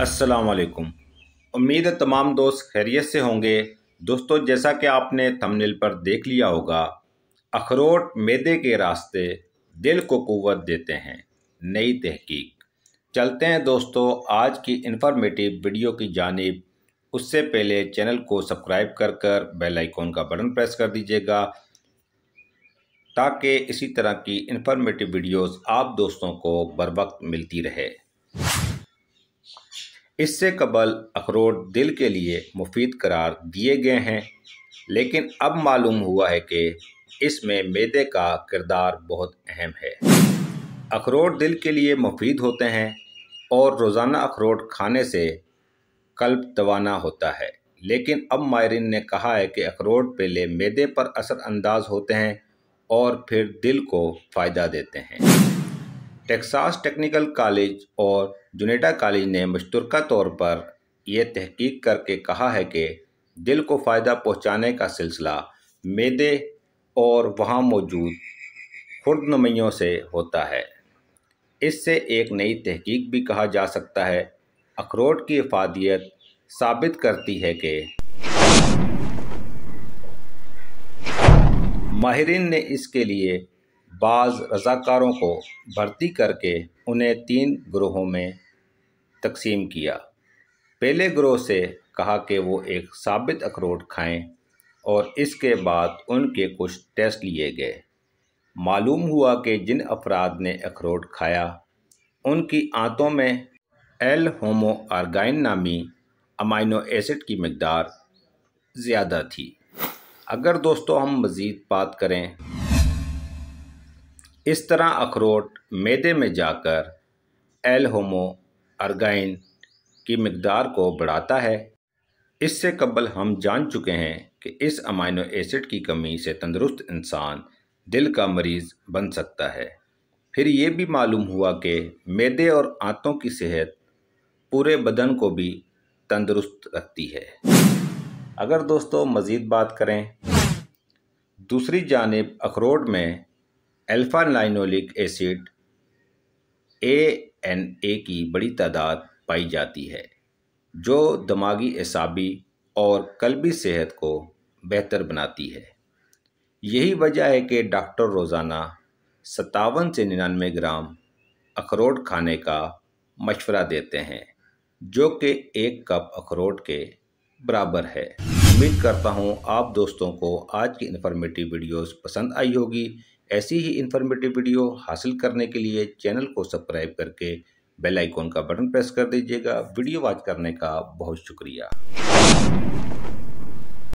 असलकुम उम्मीद है तमाम दोस्त खैरियत से होंगे दोस्तों जैसा कि आपने थंबनेल पर देख लिया होगा अखरोट मैदे के रास्ते दिल को कुवत देते हैं नई तहकीक चलते हैं दोस्तों आज की इन्फॉर्मेटिव वीडियो की जानब उससे पहले चैनल को सब्सक्राइब कर कर बेल आइकॉन का बटन प्रेस कर दीजिएगा ताकि इसी तरह की इन्फॉर्मेटिव वीडियोस आप दोस्तों को बर वक्त मिलती रहे इससे कबल अखरोट दिल के लिए मुफीद करार दिए गए हैं लेकिन अब मालूम हुआ है कि इसमें मैदे का किरदार बहुत अहम है अखरोट दिल के लिए मुफीद होते हैं और रोज़ाना अखरोट खाने से कल्प दवाना होता है लेकिन अब माहरीन ने कहा है कि अखरोट पहले मैदे पर असर अंदाज होते हैं और फिर दिल को फ़ायदा देते हैं टेक्सास टेक्निकल कॉलेज और जुनेटा कॉलेज ने मुश्तरका तौर पर यह तहकीक करके कहा है कि दिल को फ़ायदा पहुंचाने का सिलसिला मैदे और वहाँ मौजूद खुर्दनुमियों से होता है इससे एक नई तहकीक भी कहा जा सकता है अखरोट की अफादियत साबित करती है कि माहरीन ने इसके लिए बाज़ रज़ाकारों को भर्ती करके उन्हें तीन ग्रोहों में तकसीम किया पहले ग्रोह से कहा कि वो एक साबित अखरोट खाएं और इसके बाद उनके कुछ टेस्ट लिए गए मालूम हुआ कि जिन अफराद ने अखरोट खाया उनकी आंतों में एल होमो आर्गाइन नामी अमाइनो एसिड की मकदार ज़्यादा थी अगर दोस्तों हम मज़ीद बात करें इस तरह अखरोट मैदे में जाकर एल होमो अर्गाइन की मकदार को बढ़ाता है इससे कबल हम जान चुके हैं कि इस अमाइनो एसिड की कमी से तंदरुस्त इंसान दिल का मरीज़ बन सकता है फिर ये भी मालूम हुआ कि मैदे और आंतों की सेहत पूरे बदन को भी तंदरुस्त रखती है अगर दोस्तों मज़ीद बात करें दूसरी जानब अखरोट में alpha linoleic acid A N A की बड़ी तादाद पाई जाती है जो दिमागी एसाबी और कलबी सेहत को बेहतर बनाती है यही वजह है कि डॉक्टर रोज़ाना सतावन से निन्यानवे ग्राम अखरोट खाने का मशवरा देते हैं जो कि एक कप अखरोट के बराबर है उम्मीद करता हूँ आप दोस्तों को आज की इन्फॉर्मेटिव वीडियोस पसंद आई होगी ऐसी ही इन्फॉर्मेटिव वीडियो हासिल करने के लिए चैनल को सब्सक्राइब करके बेल आइकॉन का बटन प्रेस कर दीजिएगा वीडियो वॉच करने का बहुत शुक्रिया